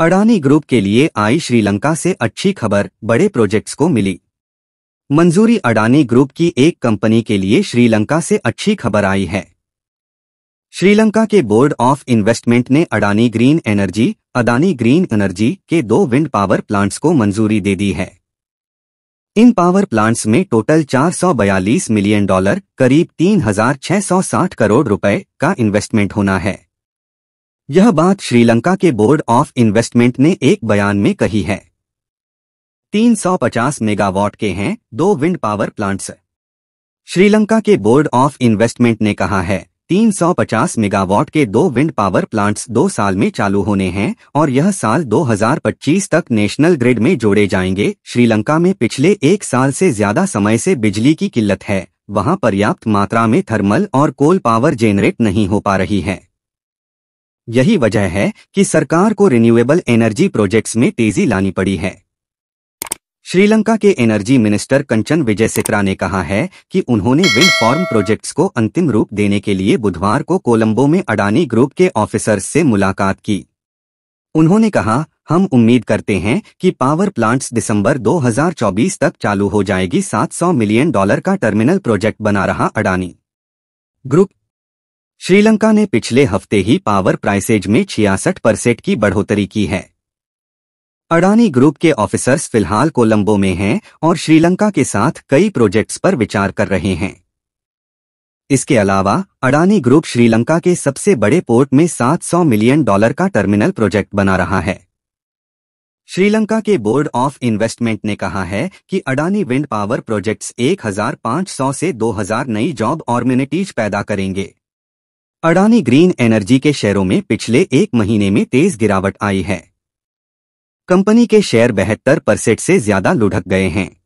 Adani group के लिए आई श्रीलंका से अच्छी खबर बड़े प्रोजेक्ट्स को मिली मंजूरी अडानी ग्रुप की एक कंपनी के लिए श्रीलंका से अच्छी खबर आई है श्रीलंका के बोर्ड ऑफ इन्वेस्टमेंट ने Adani green energy Adani green energy के दो विंड पावर प्लांट्स को मंजूरी दे दी है इन पावर प्लांट्स में टोटल 442 मिलियन डॉलर करीब 3,660 करोड़ रुपए का इन्वेस्टमेंट होना है यह बात श्रीलंका के बोर्ड ऑफ इन्वेस्टमेंट ने एक बयान में कही है 350 मेगावाट के हैं दो विंड पावर प्लांट्स श्रीलंका के बोर्ड ऑफ इन्वेस्टमेंट ने कहा है 350 मेगावाट के दो विंड पावर प्लांट्स दो साल में चालू होने हैं और यह साल 2025 तक नेशनल ग्रिड में जोड़े जाएंगे श्रीलंका में पिछले एक साल से ज्यादा समय से बिजली की किल्लत है वहां पर्याप्त मात्रा में थर्मल और कोल पावर जेनरेट नहीं हो पा रही है यही वजह है कि सरकार को रिन्यूएबल एनर्जी प्रोजेक्ट्स में तेजी लानी पड़ी है श्रीलंका के एनर्जी मिनिस्टर कंचन विजय सित्रा ने कहा है कि उन्होंने विंड फार्म प्रोजेक्ट्स को अंतिम रूप देने के लिए बुधवार को कोलंबो में अडानी ग्रुप के ऑफिसर से मुलाकात की उन्होंने कहा हम उम्मीद करते हैं कि पावर प्लांट्स दिसंबर 2024 तक चालू हो जाएगी 700 मिलियन डॉलर का टर्मिनल प्रोजेक्ट बना रहा अडानी ग्रुप श्रीलंका ने पिछले हफ्ते ही पावर प्राइसेज में छियासठ परसेंट की बढ़ोतरी की है अडानी ग्रुप के ऑफिसर्स फिलहाल कोलंबो में हैं और श्रीलंका के साथ कई प्रोजेक्ट्स पर विचार कर रहे हैं इसके अलावा अडानी ग्रुप श्रीलंका के सबसे बड़े पोर्ट में 700 मिलियन डॉलर का टर्मिनल प्रोजेक्ट बना रहा है श्रीलंका के बोर्ड ऑफ इन्वेस्टमेंट ने कहा है कि अडानी विंड पावर प्रोजेक्ट्स 1500 से 2000 नई जॉब और पैदा करेंगे अडानी ग्रीन एनर्जी के शेयरों में पिछले एक महीने में तेज गिरावट आई है कंपनी के शेयर बहत्तर परसेंट से ज्यादा लुढ़क गए हैं